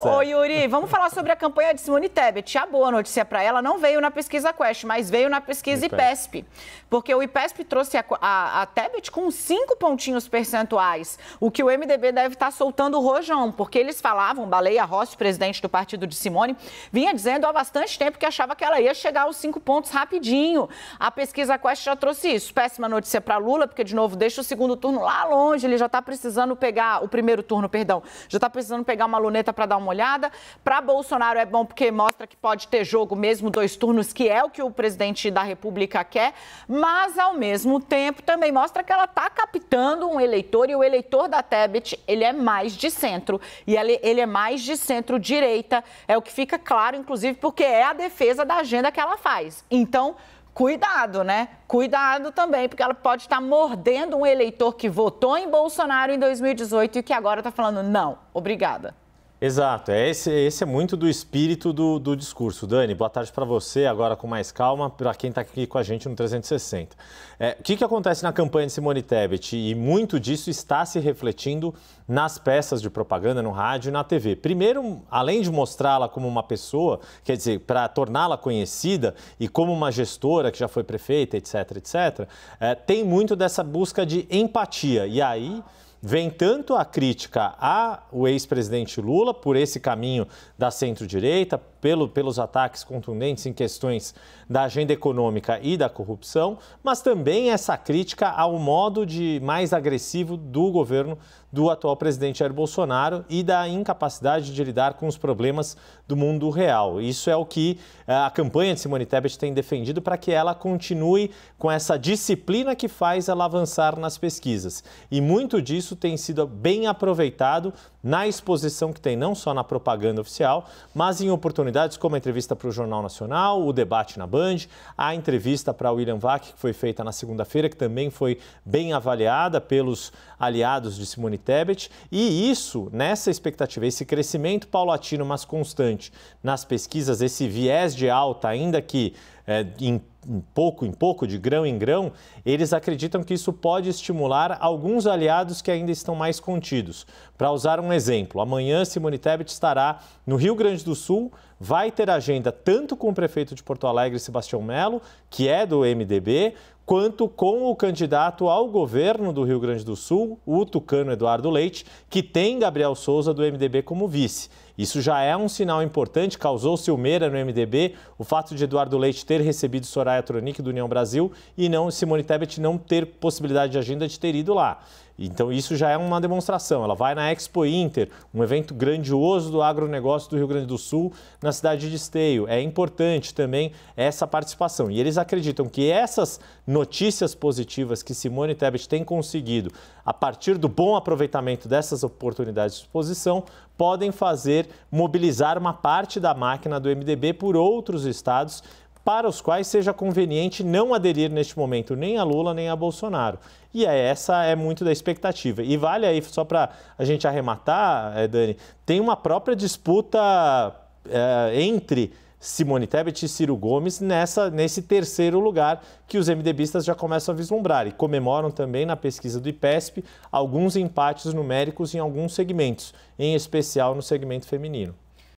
Ô, Yuri, vamos falar sobre a campanha de Simone Tebet. A boa notícia para ela não veio na pesquisa Quest, mas veio na pesquisa IPESP. Porque o IPESP trouxe a, a, a Tebet com 5 pontinhos percentuais, o que o MDB deve estar tá soltando o rojão, porque eles falavam, Baleia Rossi, presidente do partido de Simone, vinha dizendo há bastante tempo que achava que ela ia chegar aos 5 pontos rapidinho. A pesquisa Quest já trouxe isso. Péssima notícia para Lula, porque, de novo, deixa o segundo turno lá longe, ele já está precisando pegar, o primeiro turno, perdão, já está precisando pegar uma luneta para dar uma uma olhada. Para Bolsonaro é bom porque mostra que pode ter jogo mesmo dois turnos, que é o que o presidente da República quer, mas ao mesmo tempo também mostra que ela está captando um eleitor e o eleitor da Tebet, ele é mais de centro e ele, ele é mais de centro-direita, é o que fica claro, inclusive, porque é a defesa da agenda que ela faz. Então, cuidado, né? Cuidado também, porque ela pode estar mordendo um eleitor que votou em Bolsonaro em 2018 e que agora está falando não, obrigada. Exato, é esse, esse é muito do espírito do, do discurso. Dani, boa tarde para você, agora com mais calma, para quem está aqui com a gente no 360. É, o que, que acontece na campanha de Simone Tebet? E muito disso está se refletindo nas peças de propaganda, no rádio e na TV. Primeiro, além de mostrá-la como uma pessoa, quer dizer, para torná-la conhecida e como uma gestora que já foi prefeita, etc., etc., é, tem muito dessa busca de empatia. E aí vem tanto a crítica ao ex-presidente Lula por esse caminho da centro-direita, pelo, pelos ataques contundentes em questões da agenda econômica e da corrupção, mas também essa crítica ao modo de mais agressivo do governo do atual presidente Jair Bolsonaro e da incapacidade de lidar com os problemas do mundo real. Isso é o que eh, a campanha de Simone Tebet tem defendido para que ela continue com essa disciplina que faz ela avançar nas pesquisas. E muito disso tem sido bem aproveitado na exposição que tem não só na propaganda oficial, mas em oportunidades como a entrevista para o Jornal Nacional, o debate na Band, a entrevista para William Vac, que foi feita na segunda-feira, que também foi bem avaliada pelos aliados de Simone Tebet, e isso, nessa expectativa, esse crescimento paulatino, mas constante nas pesquisas, esse viés de alta, ainda que é, em um pouco em pouco, de grão em grão, eles acreditam que isso pode estimular alguns aliados que ainda estão mais contidos. Para usar um exemplo, amanhã Simone Tebet estará no Rio Grande do Sul vai ter agenda tanto com o prefeito de Porto Alegre, Sebastião Melo, que é do MDB, quanto com o candidato ao governo do Rio Grande do Sul, o tucano Eduardo Leite, que tem Gabriel Souza do MDB como vice. Isso já é um sinal importante, causou ciumeira no MDB o fato de Eduardo Leite ter recebido Soraya Tronic do União Brasil e não Simone Tebet não ter possibilidade de agenda de ter ido lá. Então isso já é uma demonstração. Ela vai na Expo Inter, um evento grandioso do agronegócio do Rio Grande do Sul, na cidade de Esteio. É importante também essa participação. E eles acreditam que essas notícias positivas que Simone Tebet tem conseguido, a partir do bom aproveitamento dessas oportunidades de exposição, podem fazer mobilizar uma parte da máquina do MDB por outros estados, para os quais seja conveniente não aderir neste momento nem a Lula nem a Bolsonaro. E é, essa é muito da expectativa. E vale aí, só para a gente arrematar, eh, Dani, tem uma própria disputa é, entre Simone Tebet e Ciro Gomes nessa, nesse terceiro lugar que os MDBistas já começam a vislumbrar e comemoram também na pesquisa do IPESP alguns empates numéricos em alguns segmentos, em especial no segmento feminino.